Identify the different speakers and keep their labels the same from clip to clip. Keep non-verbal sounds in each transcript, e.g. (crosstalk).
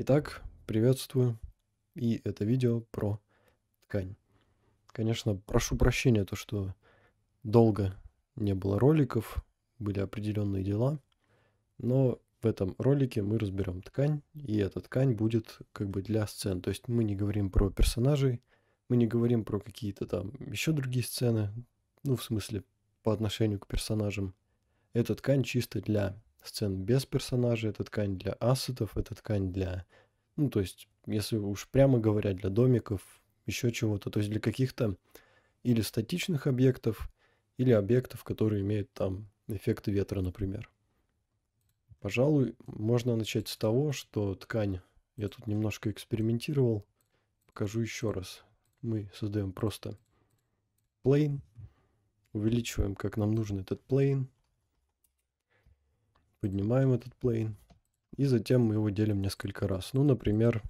Speaker 1: Итак, приветствую. И это видео про ткань. Конечно, прошу прощения, то что долго не было роликов, были определенные дела. Но в этом ролике мы разберем ткань, и эта ткань будет как бы для сцен. То есть мы не говорим про персонажей, мы не говорим про какие-то там еще другие сцены, ну в смысле по отношению к персонажам. Эта ткань чисто для сцен без персонажей, это ткань для ассетов, это ткань для, ну, то есть, если уж прямо говоря, для домиков, еще чего-то, то есть для каких-то или статичных объектов, или объектов, которые имеют там эффекты ветра, например. Пожалуй, можно начать с того, что ткань, я тут немножко экспериментировал, покажу еще раз. Мы создаем просто plane, увеличиваем, как нам нужен этот plane – Поднимаем этот plane И затем мы его делим несколько раз. Ну, например,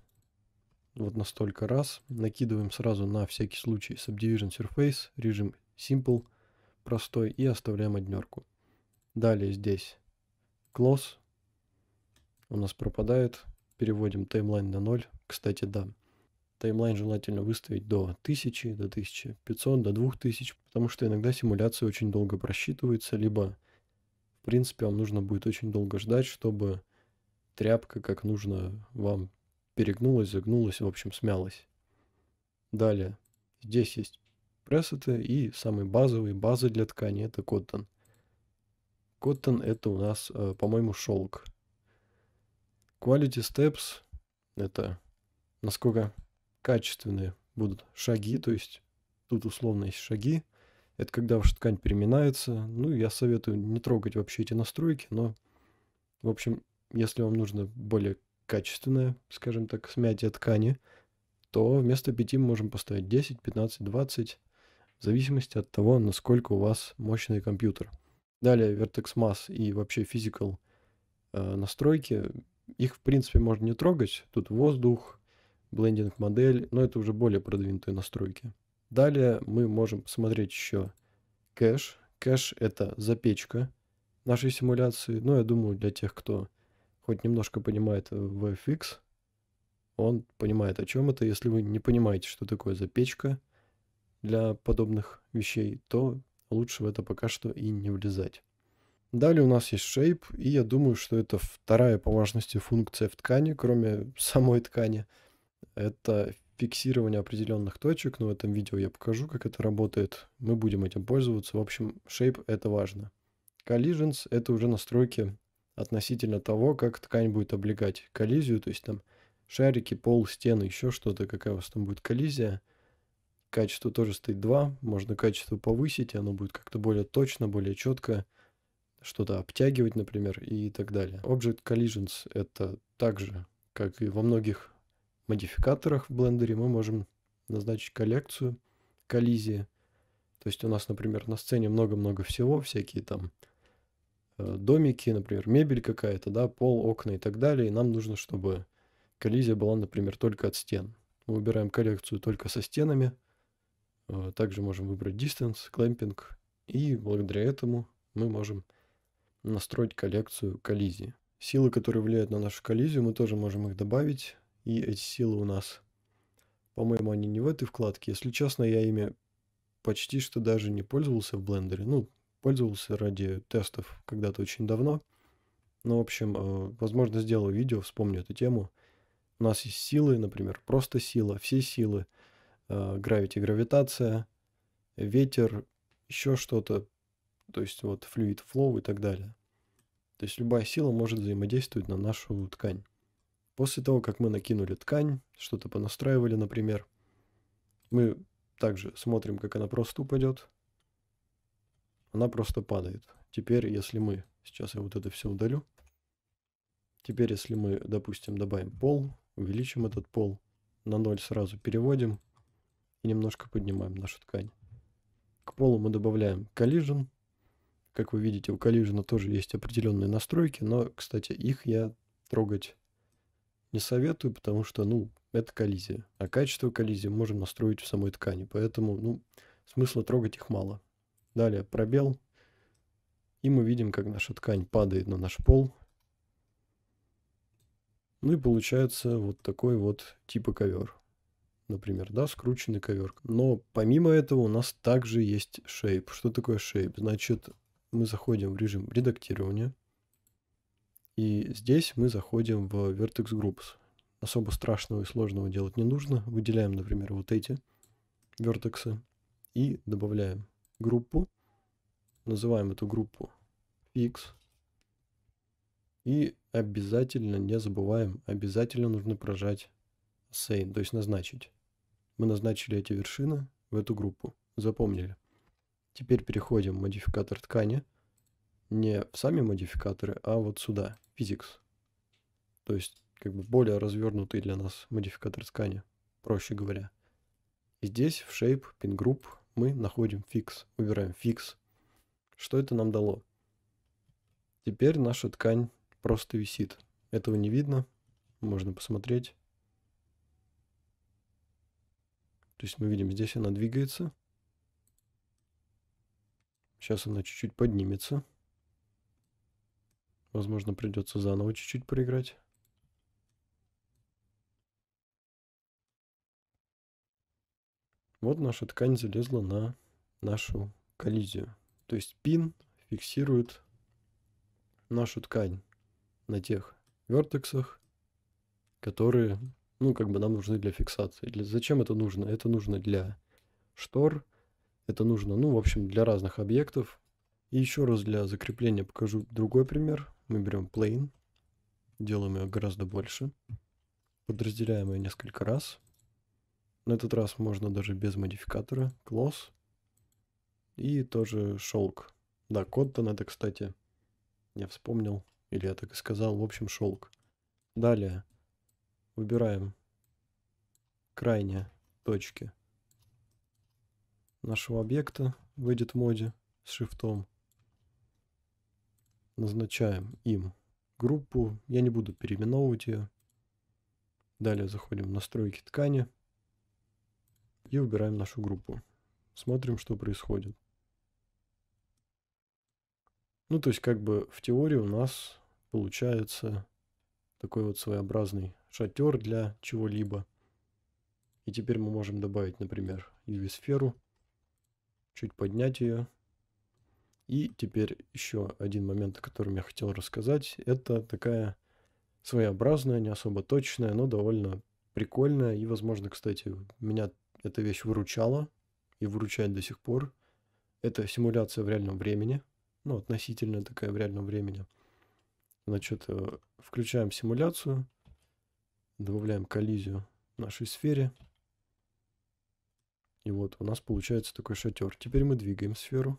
Speaker 1: вот на столько раз. Накидываем сразу на всякий случай Subdivision Surface, режим Simple, простой, и оставляем однерку. Далее здесь Close. У нас пропадает. Переводим timeline на 0. Кстати, да. Таймлайн желательно выставить до 1000, до 1500, до 2000, потому что иногда симуляция очень долго просчитывается, либо принципе, вам нужно будет очень долго ждать, чтобы тряпка как нужно вам перегнулась, загнулась, в общем, смялась. Далее. Здесь есть пресеты и самый базовый, база для ткани, это коттон. Коттон это у нас, э, по-моему, шелк. Quality steps это насколько качественные будут шаги, то есть тут условно есть шаги – это когда ваша ткань переминается. Ну, я советую не трогать вообще эти настройки, но, в общем, если вам нужно более качественное, скажем так, смятие ткани, то вместо 5 мы можем поставить 10, 15, 20, в зависимости от того, насколько у вас мощный компьютер. Далее Vertex Mass и вообще Physical э, настройки, их в принципе можно не трогать. Тут воздух, блендинг модель, но это уже более продвинутые настройки. Далее мы можем посмотреть еще кэш. Кэш – это запечка нашей симуляции. Но ну, я думаю, для тех, кто хоть немножко понимает VFX, э, он понимает, о чем это. Если вы не понимаете, что такое запечка для подобных вещей, то лучше в это пока что и не влезать. Далее у нас есть shape, и я думаю, что это вторая по важности функция в ткани, кроме (laughs) самой ткани. Это фиксирование определенных точек, но в этом видео я покажу, как это работает. Мы будем этим пользоваться. В общем, shape это важно. Collisions это уже настройки относительно того, как ткань будет облегать коллизию, то есть там шарики, пол, стены, еще что-то, какая у вас там будет коллизия. Качество тоже стоит 2, можно качество повысить, и оно будет как-то более точно, более четко, что-то обтягивать, например, и так далее. Object Collisions — это также, как и во многих модификаторах в блендере мы можем назначить коллекцию, коллизии. То есть у нас, например, на сцене много-много всего, всякие там э, домики, например, мебель какая-то, да, пол, окна и так далее. И нам нужно, чтобы коллизия была, например, только от стен. Мы выбираем коллекцию только со стенами. Э, также можем выбрать distance, clamping. И благодаря этому мы можем настроить коллекцию коллизии. Силы, которые влияют на нашу коллизию, мы тоже можем их добавить и эти силы у нас. По-моему, они не в этой вкладке. Если честно, я ими почти что даже не пользовался в блендере. Ну, пользовался ради тестов когда-то очень давно. Ну, в общем, э, возможно, сделаю видео, вспомню эту тему. У нас есть силы, например, просто сила, все силы, э, гравити, гравитация, ветер, еще что-то, то есть вот флюид, флоу и так далее. То есть любая сила может взаимодействовать на нашу ткань. После того, как мы накинули ткань, что-то понастраивали, например, мы также смотрим, как она просто упадет. Она просто падает. Теперь, если мы... Сейчас я вот это все удалю. Теперь, если мы, допустим, добавим пол, увеличим этот пол, на ноль сразу переводим и немножко поднимаем нашу ткань. К полу мы добавляем collision. Как вы видите, у collision тоже есть определенные настройки, но, кстати, их я трогать не советую, потому что, ну, это коллизия. А качество коллизии можем настроить в самой ткани. Поэтому, ну, смысла трогать их мало. Далее пробел. И мы видим, как наша ткань падает на наш пол. Ну и получается вот такой вот типа ковер. Например, да, скрученный ковер. Но помимо этого у нас также есть shape. Что такое shape? Значит, мы заходим в режим редактирования. И здесь мы заходим в Vertex Groups. Особо страшного и сложного делать не нужно. Выделяем, например, вот эти вертексы и добавляем группу. Называем эту группу Fix И обязательно, не забываем, обязательно нужно прожать Save, то есть назначить. Мы назначили эти вершины в эту группу. Запомнили. Теперь переходим в модификатор ткани. Не в сами модификаторы, а вот сюда. Physics. То есть как бы более развернутый для нас модификатор ткани, проще говоря. И здесь в shape pin group мы находим fix выбираем fix Что это нам дало? Теперь наша ткань просто висит. Этого не видно, можно посмотреть. То есть мы видим, здесь она двигается. Сейчас она чуть-чуть поднимется. Возможно, придется заново чуть-чуть проиграть. Вот наша ткань залезла на нашу коллизию. То есть пин фиксирует нашу ткань на тех вертексах, которые, ну, как бы нам нужны для фиксации. Для... Зачем это нужно? Это нужно для штор, это нужно, ну, в общем, для разных объектов. И еще раз для закрепления покажу другой пример. Мы берем plane, делаем ее гораздо больше, подразделяем ее несколько раз. На этот раз можно даже без модификатора, close. И тоже шелк. Да, код-то надо, кстати, я вспомнил, или я так и сказал, в общем, шелк. Далее выбираем крайние точки нашего объекта в edit моде с шифтом назначаем им группу. Я не буду переименовывать ее. Далее заходим в настройки ткани и выбираем нашу группу. Смотрим, что происходит. Ну, то есть, как бы в теории у нас получается такой вот своеобразный шатер для чего-либо. И теперь мы можем добавить, например, UV-сферу, чуть поднять ее и теперь еще один момент, о котором я хотел рассказать. Это такая своеобразная, не особо точная, но довольно прикольная. И, возможно, кстати, меня эта вещь выручала и выручает до сих пор. Это симуляция в реальном времени. Ну, относительно такая в реальном времени. Значит, э, включаем симуляцию, добавляем коллизию в нашей сфере. И вот у нас получается такой шатер. Теперь мы двигаем сферу.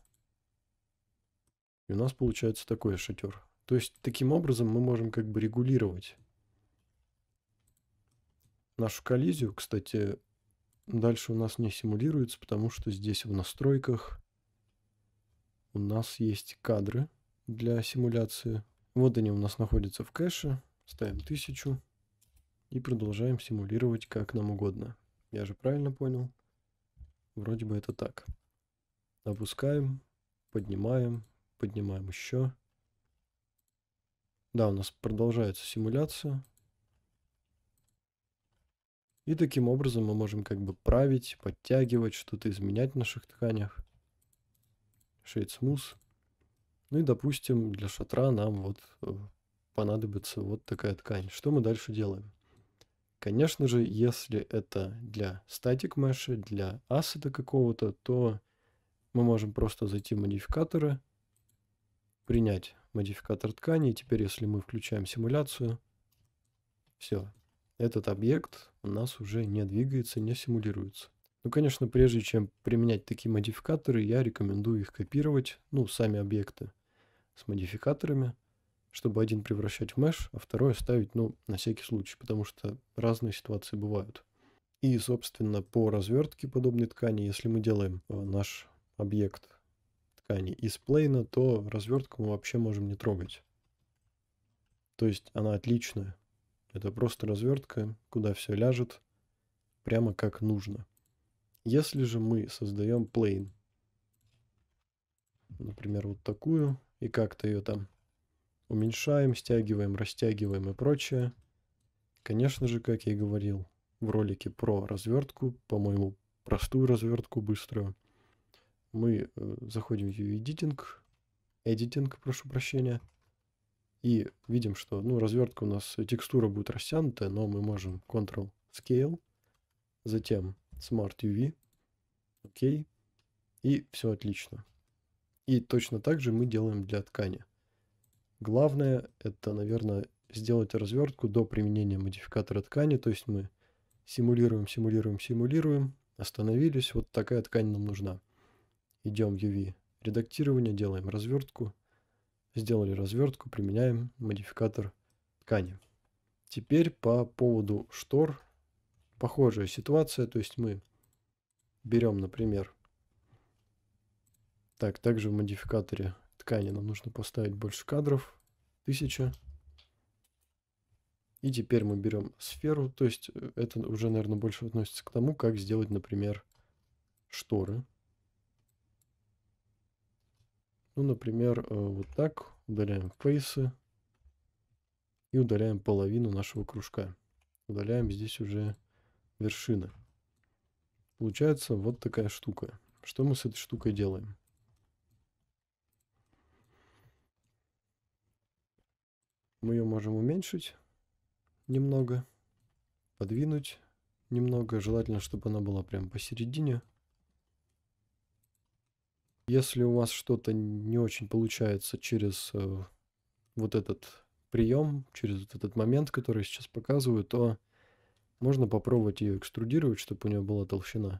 Speaker 1: И у нас получается такой шатер. То есть таким образом мы можем как бы регулировать нашу коллизию. Кстати, дальше у нас не симулируется, потому что здесь в настройках у нас есть кадры для симуляции. Вот они у нас находятся в кэше. Ставим 1000 и продолжаем симулировать как нам угодно. Я же правильно понял? Вроде бы это так. Опускаем, поднимаем, Поднимаем еще. Да, у нас продолжается симуляция. И таким образом мы можем как бы править, подтягивать, что-то изменять в наших тканях. Shade Smooth. Ну и, допустим, для шатра нам вот э, понадобится вот такая ткань. Что мы дальше делаем? Конечно же, если это для статик меша, для ассета какого-то, то мы можем просто зайти в модификаторы – принять модификатор ткани. И теперь, если мы включаем симуляцию, все, этот объект у нас уже не двигается, не симулируется. Ну, конечно, прежде чем применять такие модификаторы, я рекомендую их копировать, ну, сами объекты с модификаторами, чтобы один превращать в mesh, а второй оставить, ну, на всякий случай, потому что разные ситуации бывают. И, собственно, по развертке подобной ткани, если мы делаем э, наш объект ткани из плейна, то развертку мы вообще можем не трогать. То есть она отличная. Это просто развертка, куда все ляжет, прямо как нужно. Если же мы создаем плейн, например, вот такую, и как-то ее там уменьшаем, стягиваем, растягиваем и прочее, конечно же, как я и говорил в ролике про развертку, по-моему, простую развертку быструю – мы э, заходим в U-Editing, editing, прошу прощения, и видим, что ну, развертка у нас, э, текстура будет растянутая, но мы можем Ctrl Scale, затем Smart UV, OK, и все отлично. И точно так же мы делаем для ткани. Главное это, наверное, сделать развертку до применения модификатора ткани, то есть мы симулируем, симулируем, симулируем, остановились, вот такая ткань нам нужна идем в UV, редактирование, делаем развертку. Сделали развертку, применяем модификатор ткани. Теперь по поводу штор. Похожая ситуация, то есть мы берем, например, так, также в модификаторе ткани нам нужно поставить больше кадров, 1000. И теперь мы берем сферу, то есть э, это уже, наверное, больше относится к тому, как сделать, например, шторы. Ну, например, э, вот так удаляем фейсы и удаляем половину нашего кружка. Удаляем здесь уже вершины. Получается вот такая штука. Что мы с этой штукой делаем? Мы ее можем уменьшить немного, подвинуть немного. Желательно, чтобы она была прям посередине. Если у вас что-то не очень получается через э, вот этот прием, через вот этот момент, который я сейчас показываю, то можно попробовать ее экструдировать, чтобы у нее была толщина.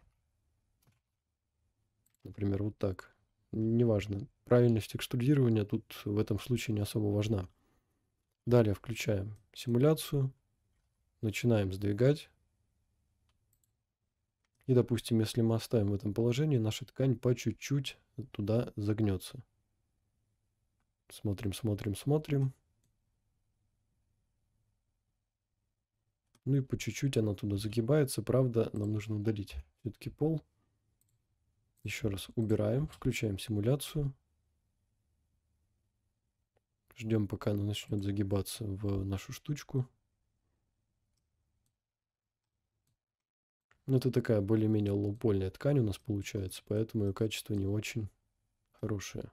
Speaker 1: Например, вот так. Неважно. Правильность экструдирования тут в этом случае не особо важна. Далее включаем симуляцию. Начинаем сдвигать. И, допустим, если мы оставим в этом положении, наша ткань по чуть-чуть туда загнется. Смотрим, смотрим, смотрим. Ну и по чуть-чуть она туда загибается. Правда, нам нужно удалить все-таки пол. Еще раз убираем, включаем симуляцию. Ждем, пока она начнет загибаться в нашу штучку. Ну, это такая более-менее лопольная ткань у нас получается, поэтому ее качество не очень хорошее.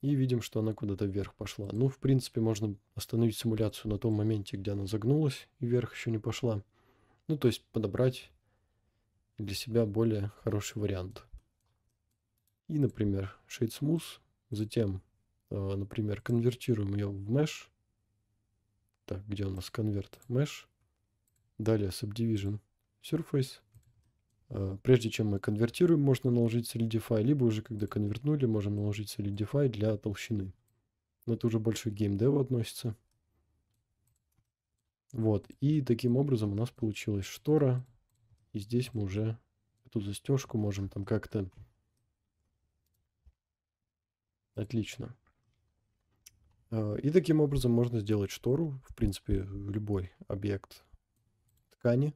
Speaker 1: И видим, что она куда-то вверх пошла. Ну, в принципе, можно остановить симуляцию на том моменте, где она загнулась и вверх еще не пошла. Ну, то есть подобрать для себя более хороший вариант. И, например, Shade Smooth, затем, э, например, конвертируем ее в Mesh. Так, где у нас конверт? Mesh. Далее Subdivision Surface. Э, прежде чем мы конвертируем, можно наложить Solidify, либо уже когда конвертнули, можем наложить Solidify для толщины. Но это уже больше к геймдеву относится. Вот, и таким образом у нас получилась штора. И здесь мы уже эту застежку можем там как-то... Отлично. Э, и таким образом можно сделать штору, в принципе, любой объект ткани.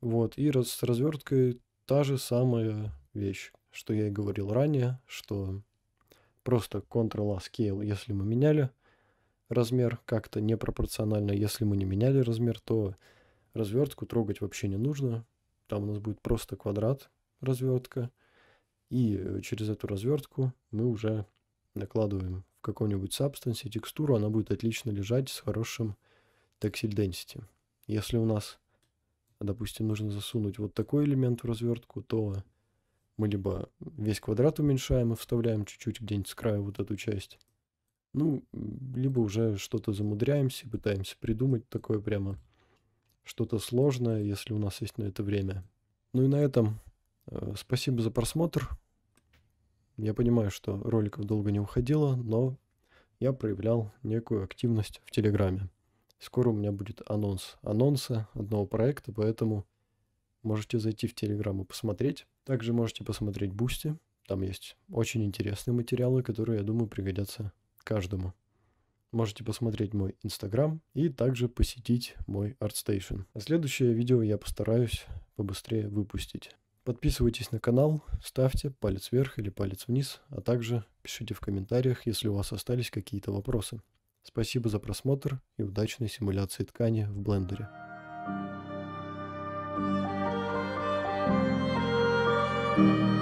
Speaker 1: Вот, и раз, с разверткой та же самая вещь, что я и говорил ранее, что просто Ctrl-A Scale, если мы меняли размер как-то непропорционально, если мы не меняли размер, то развертку трогать вообще не нужно. Там у нас будет просто квадрат развертка, и через эту развертку мы уже накладываем в каком-нибудь substance текстуру, она будет отлично лежать с хорошим текстиль density. Если у нас, допустим, нужно засунуть вот такой элемент в развертку, то мы либо весь квадрат уменьшаем и вставляем чуть-чуть где-нибудь с края вот эту часть, ну, либо уже что-то замудряемся, пытаемся придумать такое прямо что-то сложное, если у нас есть на это время. Ну и на этом э, спасибо за просмотр. Я понимаю, что роликов долго не уходило, но я проявлял некую активность в Телеграме. Скоро у меня будет анонс анонса одного проекта, поэтому можете зайти в Телеграм и посмотреть. Также можете посмотреть Бусти. Там есть очень интересные материалы, которые, я думаю, пригодятся каждому. Можете посмотреть мой Инстаграм и также посетить мой ArtStation. А следующее видео я постараюсь побыстрее выпустить. Подписывайтесь на канал, ставьте палец вверх или палец вниз, а также пишите в комментариях, если у вас остались какие-то вопросы. Спасибо за просмотр и удачной симуляции ткани в блендере. thank you